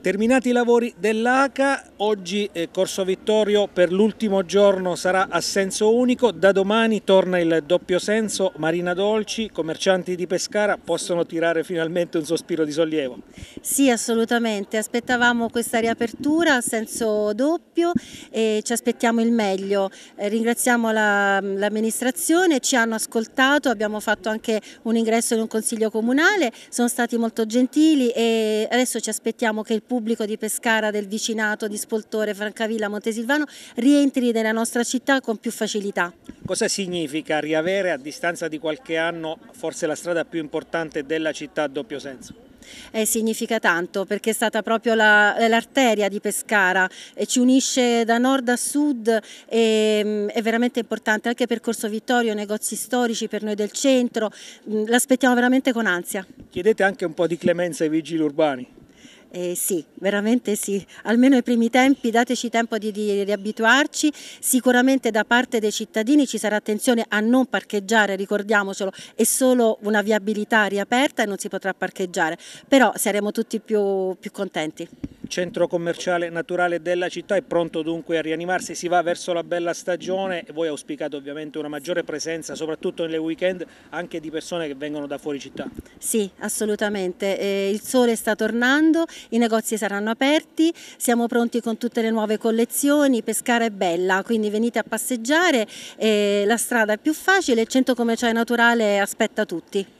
Terminati i lavori dell'ACA, oggi eh, Corso Vittorio per l'ultimo giorno sarà a senso unico, da domani torna il doppio senso, Marina Dolci, commercianti di Pescara possono tirare finalmente un sospiro di sollievo. Sì assolutamente, aspettavamo questa riapertura a senso doppio e ci aspettiamo il meglio, eh, ringraziamo l'amministrazione, la, ci hanno ascoltato, abbiamo fatto anche un ingresso in un consiglio comunale, sono stati molto gentili e adesso ci aspettiamo che il pubblico di Pescara, del vicinato, di Spoltore, Francavilla, Montesilvano rientri nella nostra città con più facilità. Cosa significa riavere a distanza di qualche anno forse la strada più importante della città a doppio senso? Eh, significa tanto perché è stata proprio l'arteria la, di Pescara e ci unisce da nord a sud e, mh, mm, è veramente importante anche per Corso Vittorio, negozi storici per noi del centro, mm, l'aspettiamo veramente con ansia. Chiedete anche un po' di clemenza ai vigili urbani. Eh, sì, veramente sì, almeno ai primi tempi dateci tempo di, di, di, abituarci, sicuramente da parte dei cittadini ci sarà attenzione a non parcheggiare, ricordiamocelo, è solo una viabilità riaperta e non si potrà parcheggiare, però saremo tutti più, più contenti. Il centro commerciale naturale della città è pronto dunque a rianimarsi, si va verso la bella stagione e voi auspicate ovviamente una maggiore presenza, soprattutto nelle weekend, anche di persone che vengono da fuori città. Sì, assolutamente, eh, il sole sta tornando, i negozi saranno aperti, siamo pronti con tutte le nuove collezioni, Pescara è bella, quindi venite a passeggiare, eh, la strada è più facile, il centro commerciale naturale aspetta tutti.